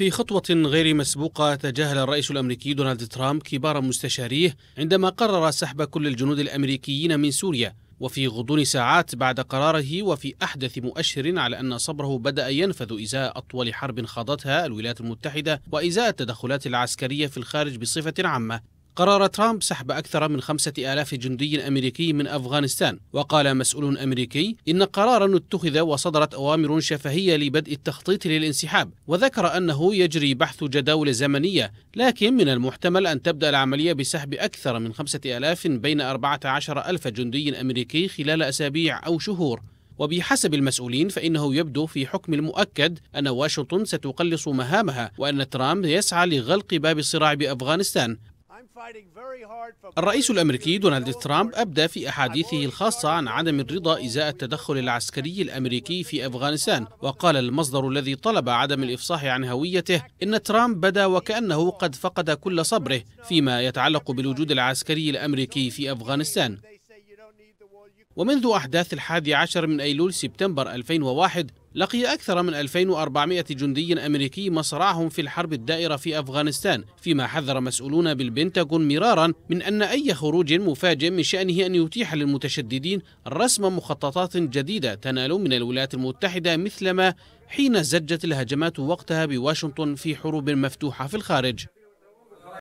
في خطوة غير مسبوقة تجاهل الرئيس الأمريكي دونالد ترامب كبار مستشاريه عندما قرر سحب كل الجنود الأمريكيين من سوريا وفي غضون ساعات بعد قراره وفي أحدث مؤشر على أن صبره بدأ ينفذ إزاء أطول حرب خاضتها الولايات المتحدة وإزاء التدخلات العسكرية في الخارج بصفة عامة قرر ترامب سحب أكثر من خمسة آلاف جندي أمريكي من أفغانستان وقال مسؤول أمريكي إن قرارا اتخذ وصدرت أوامر شفهية لبدء التخطيط للانسحاب وذكر أنه يجري بحث جداول زمنية لكن من المحتمل أن تبدأ العملية بسحب أكثر من خمسة آلاف بين أربعة عشر ألف جندي أمريكي خلال أسابيع أو شهور وبحسب المسؤولين فإنه يبدو في حكم المؤكد أن واشنطن ستقلص مهامها وأن ترامب يسعى لغلق باب الصراع بأفغانستان الرئيس الأمريكي دونالد ترامب أبدى في أحاديثه الخاصة عن عدم الرضا إزاء التدخل العسكري الأمريكي في أفغانستان وقال المصدر الذي طلب عدم الإفصاح عن هويته إن ترامب بدا وكأنه قد فقد كل صبره فيما يتعلق بالوجود العسكري الأمريكي في أفغانستان ومنذ أحداث الحادي عشر من أيلول سبتمبر 2001 لقي أكثر من 2400 جندي أمريكي مصرعهم في الحرب الدائرة في أفغانستان فيما حذر مسؤولون بالبنتاغون مرارا من أن أي خروج مفاجئ من شأنه أن يتيح للمتشددين رسم مخططات جديدة تنال من الولايات المتحدة مثلما حين زجت الهجمات وقتها بواشنطن في حروب مفتوحة في الخارج